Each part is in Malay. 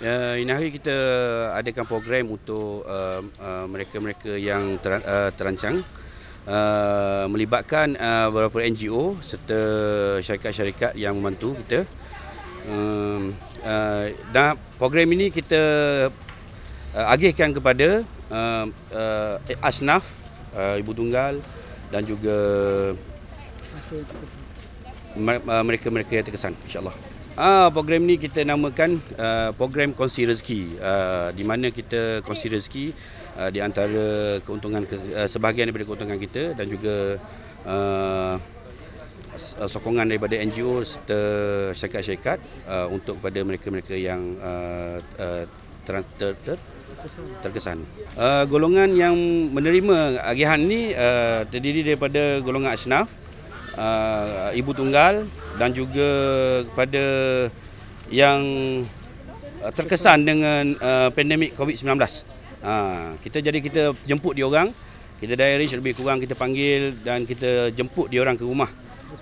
Uh, eh, Inahui kita adakan program untuk eh, eh, mereka-mereka uh, uh, yang ter, uh, terancang uh, melibatkan uh, beberapa NGO serta syarikat-syarikat yang membantu kita. Um, uh, dan program ini kita uh, agihkan kepada uh, uh, Asnaf, uh, Ibu Tunggal dan juga mereka-mereka yang terkesan insyaAllah. Ah program ni kita namakan uh, program Konsi rezeki uh, di mana kita konsi rezeki uh, di antara keuntungan uh, sebahagian daripada keuntungan kita dan juga uh, sokongan daripada NGO serta syarikat-syarikat uh, untuk kepada mereka-mereka yang uh, uh, ter- ter- terkesan. Uh, golongan yang menerima agihan ni uh, terdiri daripada golongan asnaf uh, ibu tunggal dan juga kepada yang uh, terkesan dengan uh, pandemik COVID-19. Uh, ha, kita jadi kita jemput dia orang, kita diary lebih kurang kita panggil dan kita jemput dia orang ke rumah.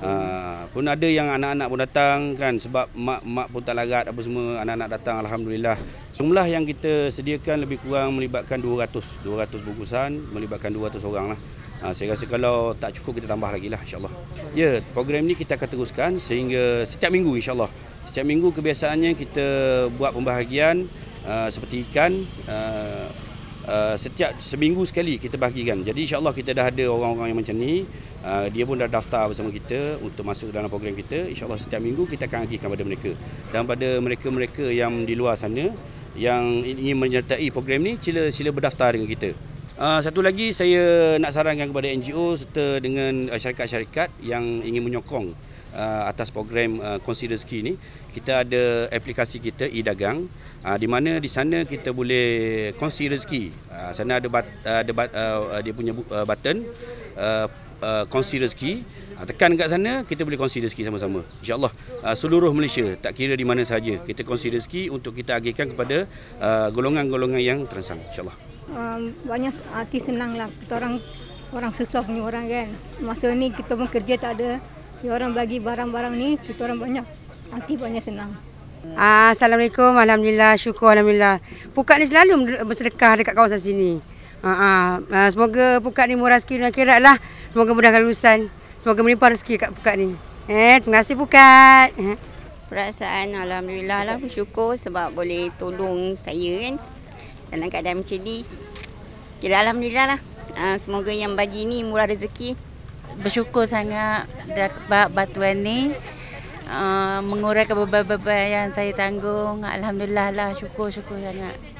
Uh, pun ada yang anak-anak pun datang kan sebab mak mak pun tak larat apa semua anak-anak datang alhamdulillah. Jumlah yang kita sediakan lebih kurang melibatkan 200, 200 bungkusan melibatkan 200 oranglah. lah. Ha, saya rasa kalau tak cukup kita tambah lagi lah insyaAllah. Ya, program ni kita akan teruskan sehingga setiap minggu insyaAllah. Setiap minggu kebiasaannya kita buat pembahagian uh, seperti ikan. Uh, uh, setiap seminggu sekali kita bahagikan. Jadi insya Allah kita dah ada orang-orang yang macam ni. Uh, dia pun dah daftar bersama kita untuk masuk dalam program kita. Insya Allah setiap minggu kita akan agihkan pada mereka. Dan pada mereka-mereka yang di luar sana yang ingin menyertai program ni, sila, sila berdaftar dengan kita. Ah, satu lagi saya nak sarankan kepada NGO serta dengan uh, syarikat-syarikat yang ingin menyokong uh, atas program uh, Consider Ski ini, kita ada aplikasi kita e-dagang uh, di mana di sana kita boleh consider ski. Uh, sana ada bat, uh, ada bat, uh, dia punya bu- uh, button uh, Uh, consider ski uh, tekan dekat sana kita boleh consider ski sama-sama insyaallah uh, seluruh Malaysia tak kira di mana saja kita consider ski untuk kita agihkan kepada uh, golongan-golongan yang terensang insyaallah Ehm, banyak hati senang lah. Kita orang orang susah ni orang kan. Masa ni kita pun kerja tak ada. Dia orang bagi barang-barang ni, kita orang banyak hati banyak senang. Ah, Assalamualaikum, Alhamdulillah, syukur Alhamdulillah. Pukat ni selalu bersedekah dekat kawasan sini. Ah, ah, ah semoga pukat ni murah rezeki dan kirat lah. Semoga mudah kelulusan. Semoga melimpah rezeki kat pukat ni. Eh, terima kasih pukat. Eh. Perasaan Alhamdulillah lah bersyukur sebab boleh tolong saya kan dalam keadaan macam ni. Okay, lah, Alhamdulillah lah. Uh, semoga yang bagi ni murah rezeki. Bersyukur sangat dapat batuan ni. Uh, menguraikan beban-beban yang saya tanggung. Alhamdulillah lah. Syukur-syukur sangat.